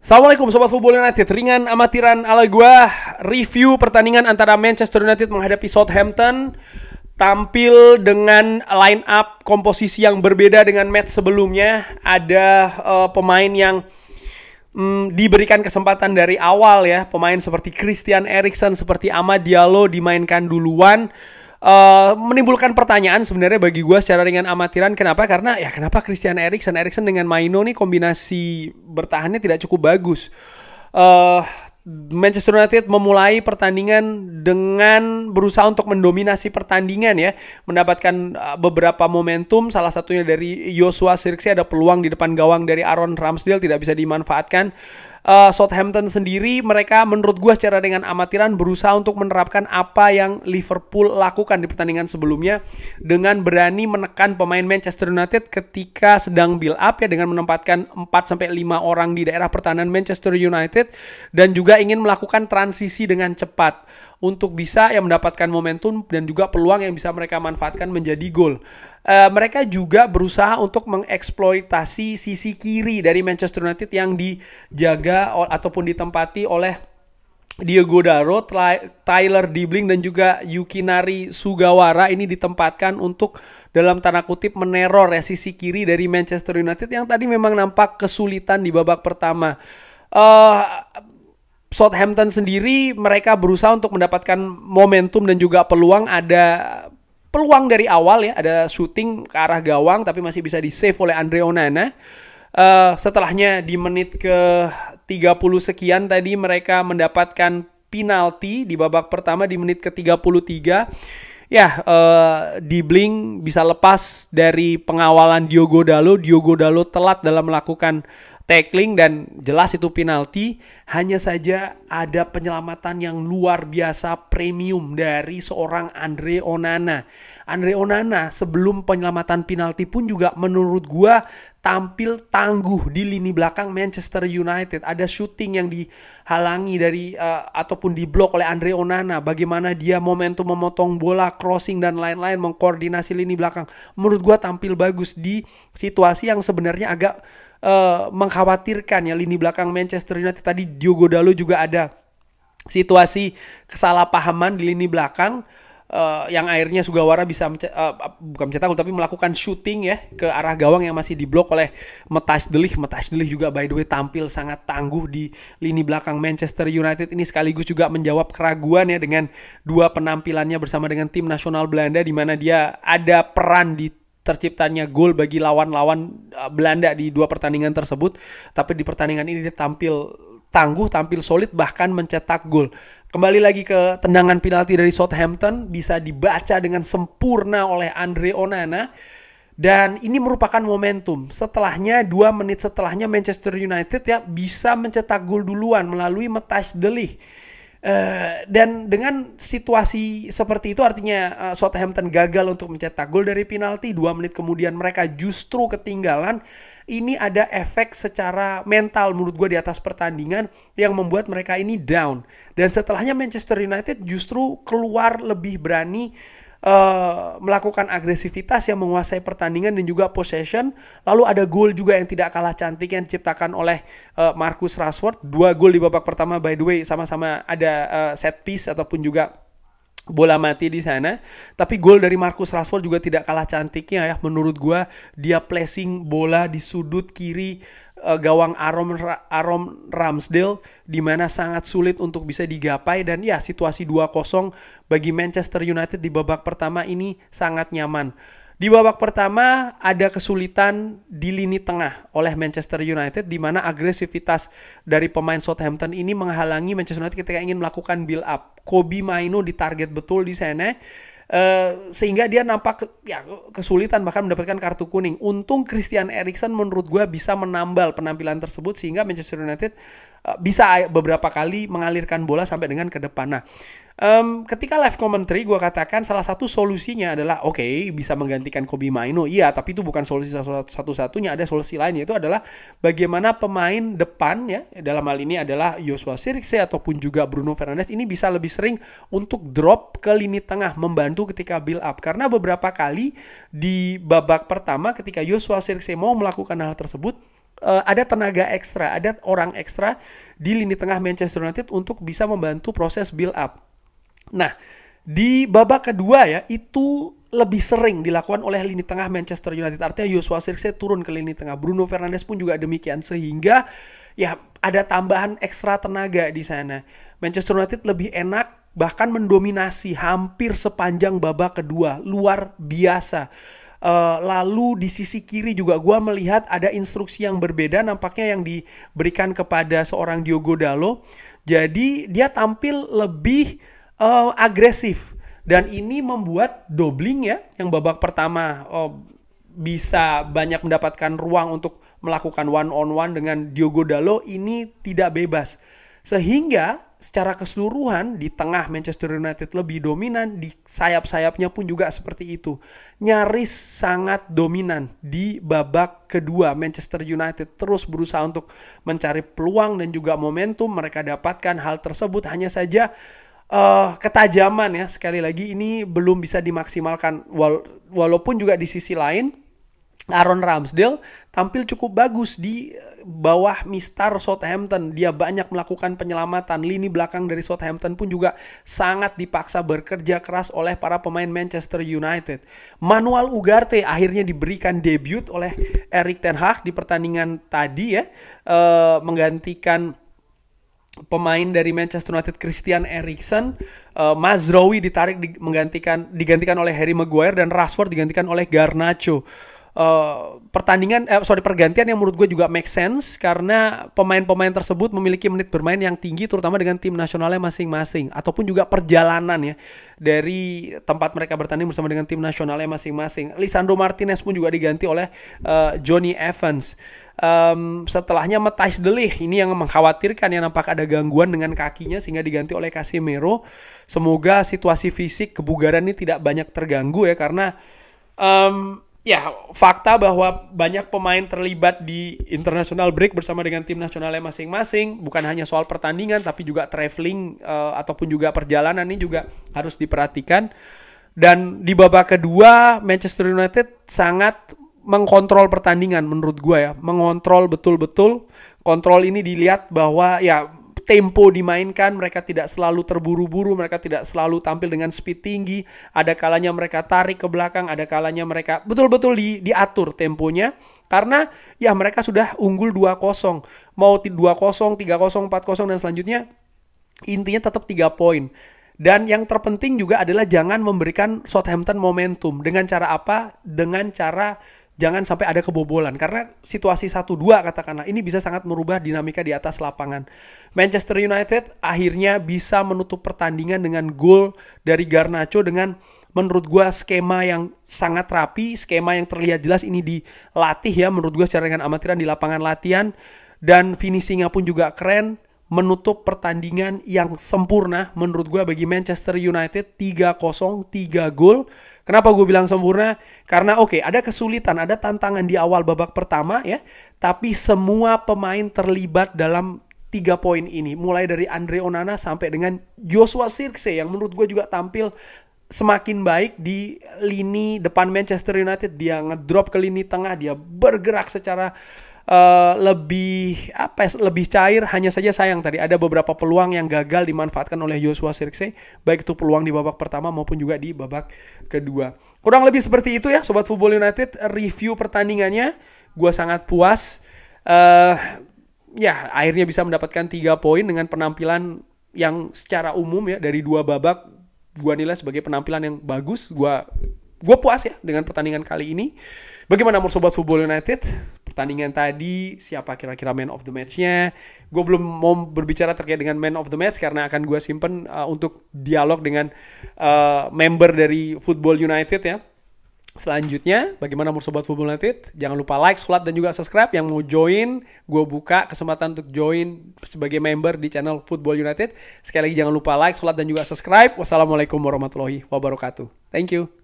Assalamualaikum Sobat Football United Ringan amatiran ala gue Review pertandingan antara Manchester United menghadapi Southampton Tampil dengan line up komposisi yang berbeda dengan match sebelumnya Ada uh, pemain yang mm, diberikan kesempatan dari awal ya Pemain seperti Christian Eriksen, seperti Ahmad Diallo dimainkan duluan uh, menimbulkan pertanyaan sebenarnya bagi gue secara ringan amatiran kenapa karena ya kenapa Christian Eriksen Eriksen dengan Maino nih kombinasi bertahannya tidak cukup bagus. Uh, Manchester United memulai pertandingan dengan berusaha untuk mendominasi pertandingan ya, mendapatkan eh, beberapa momentum salah satunya dari Joshua Sirkse ada peluang di depan gawang dari Aaron Ramsdale tidak bisa dimanfaatkan uh, Southampton sendiri mereka menurut gue secara dengan amatiran berusaha untuk menerapkan apa yang Liverpool lakukan di pertandingan sebelumnya dengan berani menekan pemain Manchester United ketika sedang build up ya dengan menempatkan 4 sampai 5 orang di daerah pertahanan Manchester United dan juga ingin melakukan transisi dengan cepat untuk bisa yang mendapatkan momentum dan juga peluang yang bisa mereka manfaatkan menjadi gol. E, mereka juga berusaha untuk mengeksploitasi sisi kiri dari Manchester United yang dijaga ataupun ditempati oleh Diego Daro, Tyler Dibling dan juga Yukinari Sugawara ini ditempatkan untuk dalam tanda kutip meneror ya sisi kiri dari Manchester United yang tadi memang nampak kesulitan di babak pertama. Uh, Southampton sendiri mereka berusaha untuk mendapatkan momentum dan juga peluang ada peluang dari awal ya ada shooting ke arah gawang tapi masih bisa di save oleh Andre Onana. Uh, setelahnya di menit ke 30 sekian tadi mereka mendapatkan penalti di babak pertama di menit ke 33 ya uh, di Bling bisa lepas dari pengawalan Diogo Dalo. Diogo Dalo telat dalam melakukan tackling dan jelas itu penalti. Hanya saja ada penyelamatan yang luar biasa premium dari seorang Andre Onana. Andre Onana sebelum penyelamatan penalti pun juga menurut gua tampil tangguh di lini belakang Manchester United. Ada shooting yang dihalangi dari uh, ataupun diblok oleh Andre Onana. Bagaimana dia momentum memotong bola, crossing dan lain-lain mengkoordinasi lini belakang. Menurut gua tampil bagus di situasi yang sebenarnya agak Eh, mengkhawatirkan ya lini belakang Manchester United tadi Diogo Dalo juga ada situasi kesalahpahaman di lini belakang uh, yang akhirnya Sugawara bisa uh, bukan mencetak gol tapi melakukan shooting ya ke arah gawang yang masih diblok oleh Metas Delih. Metas Delih juga by the way tampil sangat tangguh di lini belakang Manchester United ini sekaligus juga menjawab keraguan ya dengan dua penampilannya bersama dengan tim nasional Belanda di mana dia ada peran di terciptanya gol bagi lawan-lawan eh, Belanda di dua pertandingan tersebut. Tapi di pertandingan ini dia tampil tangguh, tampil solid, bahkan mencetak gol. Kembali lagi ke tendangan penalti dari Southampton, bisa dibaca dengan sempurna oleh Andre Onana. Dan ini merupakan momentum. Setelahnya, dua menit setelahnya Manchester United ya bisa mencetak gol duluan melalui Matas Delih Eh, dan dengan situasi seperti itu artinya uh, Southampton gagal untuk mencetak gol dari penalti dua menit kemudian mereka justru ketinggalan ini ada efek secara mental menurut gue di atas pertandingan yang membuat mereka ini down dan setelahnya Manchester United justru keluar lebih berani uh, melakukan agresivitas yang menguasai pertandingan dan juga possession. Lalu ada gol juga yang tidak kalah cantik yang diciptakan oleh uh, Marcus Rashford. Dua gol di babak pertama by the way sama-sama ada uh, set piece ataupun juga bola mati di sana. Tapi gol dari Marcus Rashford juga tidak kalah cantiknya ya menurut gua. Dia placing bola di sudut kiri Eh, gawang Aaron, Aaron Ramsdale di mana sangat sulit untuk bisa digapai dan ya situasi 2-0 bagi Manchester United di babak pertama ini sangat nyaman. Di babak pertama ada kesulitan di lini tengah oleh Manchester United di mana agresivitas dari pemain Southampton ini menghalangi Manchester United ketika ingin melakukan build up. Kobe Maino ditarget betul di sana Eh, sehingga dia nampak ke, ya, kesulitan bahkan mendapatkan kartu kuning. Untung Christian Eriksen menurut gue bisa menambal penampilan tersebut sehingga Manchester United uh, bisa beberapa kali mengalirkan bola sampai dengan ke depan. Nah, Um, ketika live commentary, gue katakan salah satu solusinya adalah oke okay, bisa menggantikan Kobe Maino, iya tapi itu bukan solusi satu-satunya. Ada solusi lain yaitu adalah bagaimana pemain depan ya dalam hal ini adalah Joshua Sirikse ataupun juga Bruno Fernandes ini bisa lebih sering untuk drop ke lini tengah membantu ketika build up karena beberapa kali di babak pertama ketika Joshua Sirikse mau melakukan hal tersebut uh, ada tenaga ekstra, ada orang ekstra di lini tengah Manchester United untuk bisa membantu proses build up. Nah, di babak kedua ya, itu lebih sering dilakukan oleh lini tengah Manchester United. Artinya Joshua Sirkse turun ke lini tengah. Bruno Fernandes pun juga demikian. Sehingga ya ada tambahan ekstra tenaga di sana. Manchester United lebih enak bahkan mendominasi hampir sepanjang babak kedua. Luar biasa. Uh, lalu di sisi kiri juga gue melihat ada instruksi yang berbeda nampaknya yang diberikan kepada seorang Diogo Dalo. Jadi dia tampil lebih uh, agresif dan ini membuat Dobling ya yang babak pertama oh, bisa banyak mendapatkan ruang untuk melakukan one on one dengan Diogo Dalo ini tidak bebas. Sehingga secara keseluruhan di tengah Manchester United lebih dominan, di sayap-sayapnya pun juga seperti itu. Nyaris sangat dominan di babak kedua Manchester United terus berusaha untuk mencari peluang dan juga momentum mereka dapatkan hal tersebut hanya saja uh, ketajaman ya sekali lagi ini belum bisa dimaksimalkan Wala walaupun juga di sisi lain Aaron Ramsdale tampil cukup bagus di eh, bawah Mister Southampton. Dia banyak melakukan penyelamatan. Lini belakang dari Southampton pun juga sangat dipaksa bekerja keras oleh para pemain Manchester United. Manuel Ugarte akhirnya diberikan debut oleh Erik ten Hag di pertandingan tadi ya. Uh, menggantikan pemain dari Manchester United Christian Eriksen, uh, eh, Mazraoui ditarik di, menggantikan digantikan oleh Harry Maguire dan Rashford digantikan oleh Garnacho. Eh, pertandingan eh, sorry pergantian yang menurut gue juga make sense karena pemain-pemain tersebut memiliki menit bermain yang tinggi terutama dengan tim nasionalnya masing-masing ataupun juga perjalanan ya dari tempat mereka bertanding bersama dengan tim nasionalnya masing-masing. Lisandro Martinez pun juga diganti oleh uh, Johnny Evans. Um, setelahnya De Ligt ini yang mengkhawatirkan yang nampak ada gangguan dengan kakinya sehingga diganti oleh Casemiro. Semoga situasi fisik kebugaran ini tidak banyak terganggu ya karena um, ya fakta bahwa banyak pemain terlibat di international break bersama dengan tim nasionalnya masing-masing bukan hanya soal pertandingan tapi juga traveling uh, ataupun juga perjalanan ini juga harus diperhatikan dan di babak kedua Manchester United sangat mengkontrol pertandingan menurut gue ya mengontrol betul-betul kontrol ini dilihat bahwa ya tempo dimainkan, mereka tidak selalu terburu-buru, mereka tidak selalu tampil dengan speed tinggi, ada kalanya mereka tarik ke belakang, ada kalanya mereka betul-betul di, diatur temponya karena ya mereka sudah unggul 2-0, mau 2-0, 3-0, 4-0 dan selanjutnya intinya tetap 3 poin. Dan yang terpenting juga adalah jangan memberikan Southampton momentum. Dengan cara apa? Dengan cara jangan sampai ada kebobolan karena situasi 1-2 katakanlah ini bisa sangat merubah dinamika di atas lapangan. Manchester United akhirnya bisa menutup pertandingan dengan gol dari Garnacho dengan menurut gua skema yang sangat rapi, skema yang terlihat jelas ini dilatih ya menurut gua secara dengan amatiran di lapangan latihan dan finishingnya pun juga keren menutup pertandingan yang sempurna menurut gue bagi Manchester United 3-0, 3 gol. Kenapa gue bilang sempurna? Karena oke, okay, ada kesulitan, ada tantangan di awal babak pertama ya, tapi semua pemain terlibat dalam tiga poin ini. Mulai dari Andre Onana sampai dengan Joshua Sirkse yang menurut gue juga tampil semakin baik di lini depan Manchester United. Dia ngedrop ke lini tengah, dia bergerak secara Eh, lebih apa ya, lebih cair hanya saja sayang tadi ada beberapa peluang yang gagal dimanfaatkan oleh Joshua Sirkse baik itu peluang di babak pertama maupun juga di babak kedua. Kurang lebih seperti itu ya sobat Football United review pertandingannya gue sangat puas uh, ya akhirnya bisa mendapatkan tiga poin dengan penampilan yang secara umum ya dari dua babak gue nilai sebagai penampilan yang bagus gue gue puas ya dengan pertandingan kali ini bagaimana menurut sobat Football United pertandingan tadi, siapa kira-kira man of the match-nya. Gue belum mau berbicara terkait dengan man of the match karena akan gue simpen uh, untuk dialog dengan uh, member dari Football United ya. Selanjutnya, bagaimana menurut Sobat Football United? Jangan lupa like, sholat dan juga subscribe. Yang mau join, gue buka kesempatan untuk join sebagai member di channel Football United. Sekali lagi jangan lupa like, sholat dan juga subscribe. Wassalamualaikum warahmatullahi wabarakatuh. Thank you.